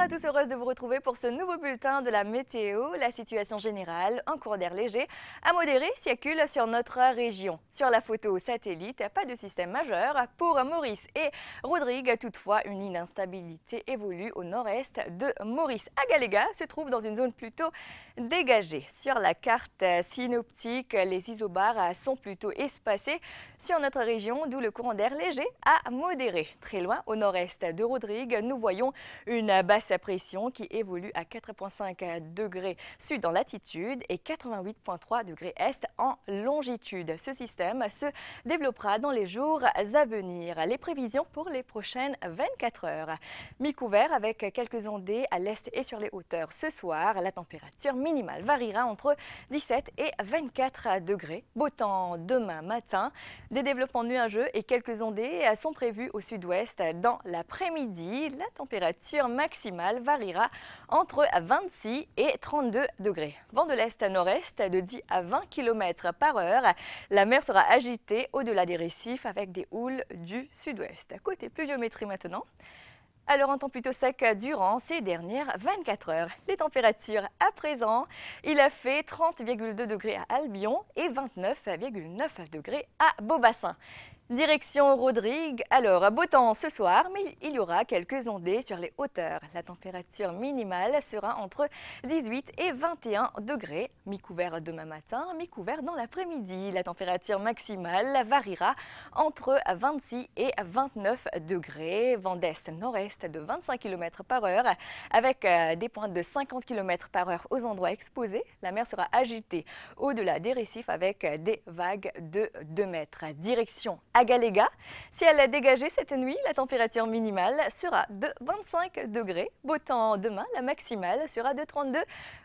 Bonjour à tous, heureuse de vous retrouver pour ce nouveau bulletin de la météo. La situation générale, un courant d'air léger à modéré circule sur notre région. Sur la photo satellite, pas de système majeur pour Maurice et Rodrigue. Toutefois, une instabilité évolue au nord-est de Maurice. Agalega se trouve dans une zone plutôt dégagée. Sur la carte synoptique, les isobars sont plutôt espacés sur notre région, d'où le courant d'air léger à modéré. Très loin, au nord-est de Rodrigue, nous voyons une basse sa pression qui évolue à 4,5 degrés sud en latitude et 88,3 degrés est en longitude. Ce système se développera dans les jours à venir. Les prévisions pour les prochaines 24 heures. Mi-couvert avec quelques ondées à l'est et sur les hauteurs ce soir. La température minimale variera entre 17 et 24 degrés. Beau temps demain matin. Des développements nuageux et quelques ondées sont prévus au sud-ouest dans l'après-midi. La température maximale variera entre 26 et 32 degrés. Vent de l'est à nord-est de 10 à 20 km par heure. La mer sera agitée au-delà des récifs avec des houles du sud-ouest. Côté pluviométrie maintenant. Alors un temps plutôt sec durant ces dernières 24 heures. Les températures à présent, il a fait 30,2 degrés à Albion et 29,9 degrés à Beaubassin. Direction Rodrigue. Alors, beau temps ce soir, mais il y aura quelques ondées sur les hauteurs. La température minimale sera entre 18 et 21 degrés. Mi-couvert demain matin, mi-couvert dans l'après-midi. La température maximale variera entre 26 et 29 degrés. Vent d'est nord-est de 25 km par heure, avec euh, des pointes de 50 km par heure aux endroits exposés. La mer sera agitée au-delà des récifs avec euh, des vagues de 2 mètres. Direction Galega. Si elle est dégagée cette nuit, la température minimale sera de 25 degrés. Beau temps demain, la maximale sera de 32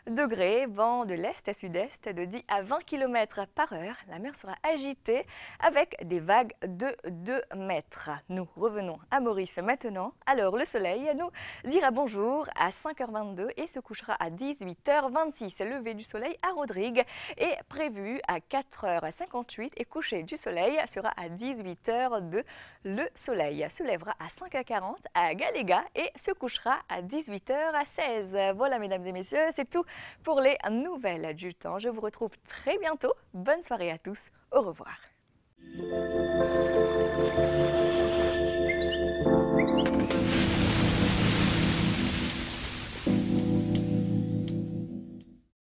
degrés. Vent de l'est à sud-est de 10 à 20 km par heure. La mer sera agitée avec des vagues de 2 mètres. Nous revenons à Maurice maintenant. Alors le soleil nous dira bonjour à 5h22 et se couchera à 18h26. Lever du soleil à Rodrigue est prévu à 4h58 et coucher du soleil sera à 18h. 8 h de Le Soleil se lèvera à 5h40 à Galega et se couchera à 18h16. à Voilà, mesdames et messieurs, c'est tout pour les nouvelles du temps. Je vous retrouve très bientôt. Bonne soirée à tous. Au revoir.